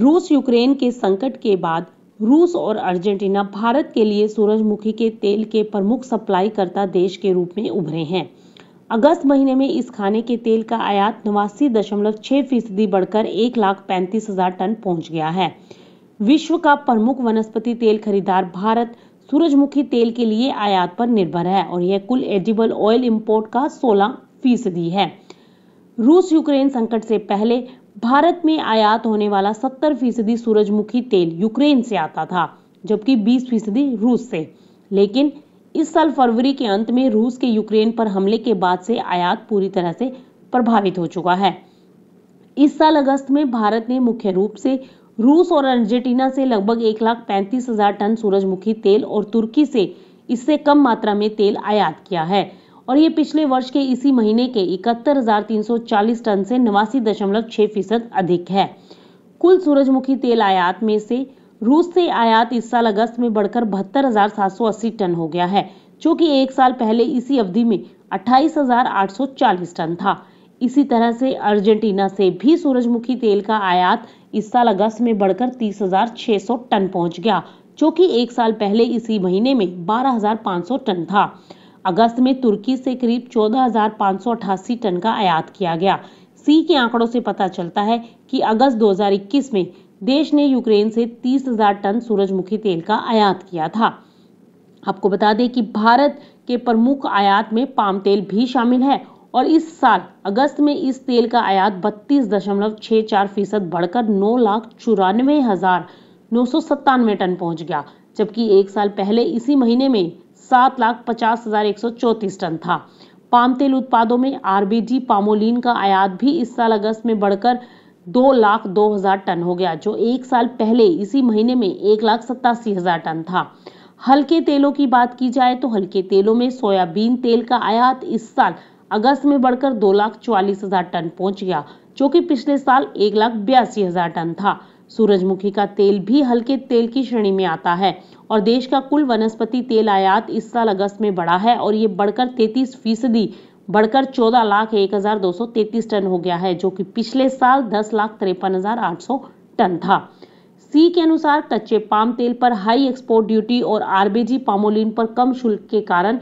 रूस यूक्रेन के संकट के बाद रूस और अर्जेंटीना भारत के लिए सूरजमुखी के तेल के प्रमुख सप्लाईकर्ता देश के रूप में उभरे हैं अगस्त महीने में इस खाने के तेल का आयात नवासी दशमलव छह फीसदी बढ़कर एक लाख पैंतीस हजार टन पहुंच गया है विश्व का प्रमुख वनस्पति तेल खरीदार भारत सूरजमुखी तेल के लिए आयात पर निर्भर है और यह कुल एडिबल ऑयल इंपोर्ट का 16 फीसदी है रूस यूक्रेन संकट से पहले भारत में आयात होने वाला 70 फीसदी सूरजमुखी तेल यूक्रेन से आता था जबकि 20 फीसदी रूस से लेकिन इस साल फरवरी के अंत में रूस के यूक्रेन पर हमले के बाद से आयात पूरी तरह से प्रभावित हो चुका है इस साल अगस्त में भारत ने मुख्य रूप से रूस और अर्जेंटीना से लगभग एक लाख पैंतीस हजार टन सूरजमुखी तेल और तुर्की से इससे कम मात्रा में तेल आयात किया है और ये पिछले वर्ष के इसी महीने के इकहत्तर टन से नवासी फीसद अधिक है कुल सूरजमुखी तेल आयात में से रूस से आयात इस साल अगस्त में बढ़कर बहत्तर टन हो गया है जो कि एक साल पहले इसी अवधि में 28,840 टन था इसी तरह से अर्जेंटीना से भी सूरजमुखी तेल का आयात इस साल अगस्त में बढ़कर 30,600 टन पहुंच गया जो कि एक साल पहले इसी महीने में 12,500 टन था अगस्त में तुर्की से करीब चौदह टन का आयात किया गया सी के आंकड़ों से पता चलता है कि अगस्त 2021 में देश ने यूक्रेन से 30,000 टन सूरजमुखी तेल का आयात किया था आपको बता दें कि भारत के प्रमुख आयात में पाम तेल भी शामिल है और इस साल अगस्त में इस तेल का आयात बत्तीस दशमलव छः चार फीसद बढ़कर नौ लाख चौरानवे हजार नौ सौ सत्तानवे टन पहुंच गया जबकि एक साल पहले इसी महीने में सात लाख पचास हजार एक सौ चौंतीस टन था पाम तेल उत्पादों में आरबीजी पामोलिन का आयात भी इस साल अगस्त में बढ़कर दो लाख दो हजार टन हो गया जो एक साल पहले इसी महीने में एक लाख सत्तासी हजार टन था हल्के तेलों की बात की जाए तो हल्के तेलों में सोयाबीन तेल का आयात इस साल अगस्त में बढ़कर दो लाख चौवालीस हजार टन पहुंच गया जो कि पिछले साल एक लाख बयासी हजार टन था सूरजमुखी का तेल भी हल्के तेल की श्रेणी में आता है और देश का कुल वनस्पति तेल आयात इस साल अगस्त में बढ़ा है और ये बढ़कर तैतीस फीसदी बढ़कर चौदह लाख एक हजार दो सौ तैतीस टन हो गया है जो कि पिछले साल दस लाख तिरपन हजार आठ सौ टन था सी के अनुसार कच्चे पाम तेल पर हाई एक्सपोर्ट ड्यूटी और आरबीजी पामोलिन पर कम शुल्क के कारण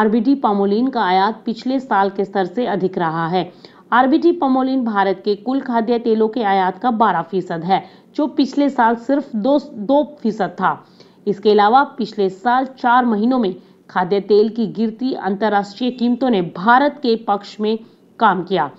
आरबीडी पामोलिन का आयात पिछले साल के स्तर से अधिक रहा है आरबीटी पामोलिन भारत के कुल खाद्य तेलों के आयात का 12 फीसद है जो पिछले साल सिर्फ दो दो फीसद था इसके अलावा पिछले साल चार महीनों में खाद्य तेल की गिरती अंतर्राष्ट्रीय कीमतों ने भारत के पक्ष में काम किया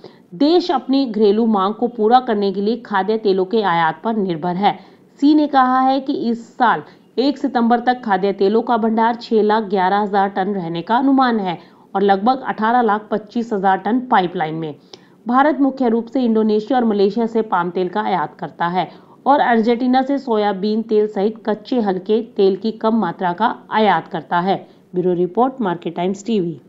देश अपनी घरेलू मांग को पूरा करने के लिए खाद्य तेलों के आयात पर निर्भर है सी ने कहा है कि इस साल 1 सितंबर तक खाद्य तेलों का भंडार छह लाख ग्यारह हजार टन रहने का अनुमान है और लगभग अठारह लाख पच्चीस हजार टन पाइपलाइन में भारत मुख्य रूप से इंडोनेशिया और मलेशिया से पाम तेल का आयात करता है और अर्जेंटीना से सोयाबीन तेल सहित कच्चे हल्के तेल की कम मात्रा का आयात करता है bureau report market times TV